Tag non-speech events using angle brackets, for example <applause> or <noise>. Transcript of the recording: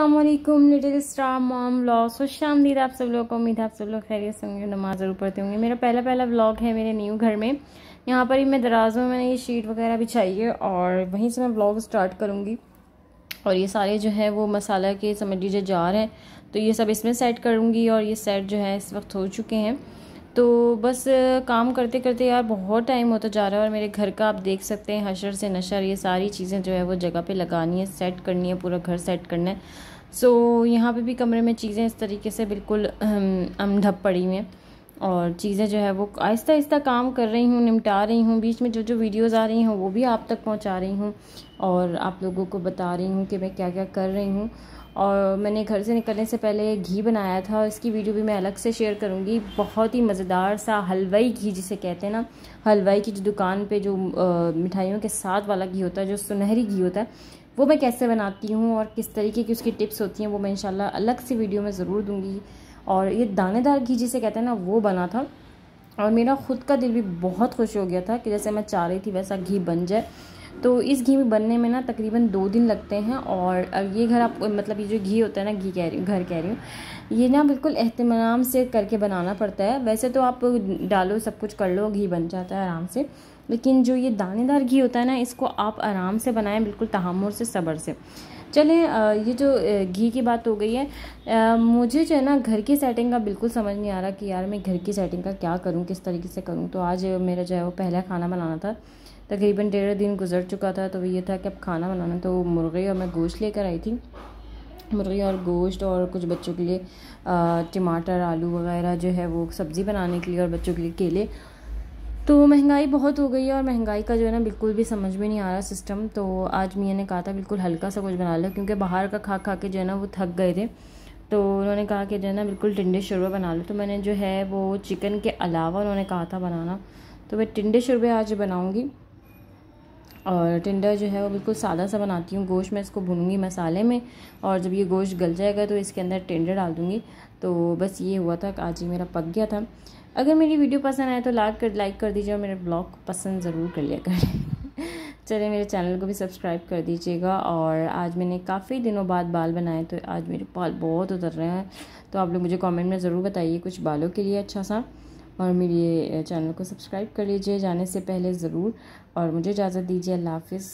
अल्लाम little star mom blog शाम दीद आप सब लोग को उम्मीद है आप सब लोग खैरियत से होंगे नमाज़ ज़रूर पढ़ते होंगे मेरा पहला पहला ब्लॉग है मेरे न्यू घर में यहाँ पर ही मैं दराज में मैंने ये शीट वगैरह बिछाई है और वहीं से मैं ब्लॉग स्टार्ट करूँगी और ये सारे जो है वो मसाला के समझ लीजिए जार हैं तो ये सब इसमें सेट करूँगी और ये सेट जो है इस वक्त हो चुके हैं तो बस काम करते करते यार बहुत टाइम होता जा रहा है और मेरे घर का आप देख सकते हैं हशर से नशर ये सारी चीज़ें जो है वो जगह पे लगानी है सेट करनी है पूरा घर सेट करना है सो यहाँ पे भी कमरे में चीज़ें इस तरीके से बिल्कुल ढप पड़ी हुई हैं और चीज़ें जो है वो आहिस्ता आहिस्ता काम कर रही हूँ निपटा रही हूँ बीच में जो जो वीडियोज़ आ रही हैं वो भी आप तक पहुँचा रही हूँ और आप लोगों को बता रही हूँ कि मैं क्या क्या कर रही हूँ और मैंने घर से निकलने से पहले घी बनाया था इसकी वीडियो भी मैं अलग से शेयर करूँगी बहुत ही मज़ेदार सा हलवाई घी जिसे कहते हैं ना हलवाई की जो दुकान पे जो मिठाइयों के साथ वाला घी होता है जो सुनहरी घी होता है वो मैं कैसे बनाती हूँ और किस तरीके की उसकी टिप्स होती हैं वो मैं इंशाल्लाह अलग से वीडियो में ज़रूर दूँगी और ये दानेदार घी जिसे कहते हैं ना वो बना था और मेरा खुद का दिल भी बहुत खुश हो गया था कि जैसे मैं चाह रही थी वैसा घी बन जाए तो इस घी में बनने में ना तकरीबन दो दिन लगते हैं और ये घर आप मतलब ये जो घी होता है ना घी कह रही हूँ घर कह रही हूँ ये ना बिल्कुल अहतमाम से करके बनाना पड़ता है वैसे तो आप डालो सब कुछ कर लो घी बन जाता है आराम से लेकिन जो ये दानेदार घी होता है ना इसको आप आराम से बनाएं बिल्कुल तहमुर से सब्र से चलें ये जो घी की बात हो गई है मुझे जो है ना घर की सेटिंग का बिल्कुल समझ नहीं आ रहा कि यार मैं घर की सेटिंग का क्या करूँ किस तरीके से करूँ तो आज मेरा जो है वो पहला खाना बनाना था तकरीबन डेढ़ दिन गुजर चुका था तो ये था कि अब खाना बनाना तो मुर्गे और मैं गोश्त लेकर आई थी मुर्गी और गोश्त और कुछ बच्चों के लिए टमाटर आलू वगैरह जो है वो सब्ज़ी बनाने के लिए और बच्चों के लिए केले तो महंगाई बहुत हो गई है और महंगाई का जो है ना बिल्कुल भी समझ में नहीं आ रहा सिस्टम तो आज मियाँ ने कहा था बिल्कुल हल्का सा कुछ बना लो क्योंकि बाहर का खा खा के जो है ना वो थक गए थे तो उन्होंने कहा कि जो है ना बिल्कुल टिंडे शोरबा बना लो तो मैंने जो है वो चिकन के अलावा उन्होंने कहा था बनाना तो मैं टिंडे शुरबे आज बनाऊँगी और टिंडर जो है वो बिल्कुल सादा सा बनाती हूँ गोश्त मैं इसको भूनूंगी मसाले में और जब ये गोश्त गल जाएगा तो इसके अंदर टिंडर डाल दूँगी तो बस ये हुआ था आज ही मेरा पक गया था अगर मेरी वीडियो पसंद आए तो लाइक कर लाइक कर दीजिए और मेरे ब्लॉग पसंद ज़रूर कर लिया करें <laughs> चले मेरे चैनल को भी सब्सक्राइब कर दीजिएगा और आज मैंने काफ़ी दिनों बाद बाल बनाए तो आज मेरे बाल बहुत उतर रहे हैं तो आप लोग मुझे कमेंट में ज़रूर बताइए कुछ बालों के लिए अच्छा सा और मेरे चैनल को सब्सक्राइब कर लीजिए जाने से पहले ज़रूर और मुझे इजाज़त दीजिए अल्लाह हाफिज़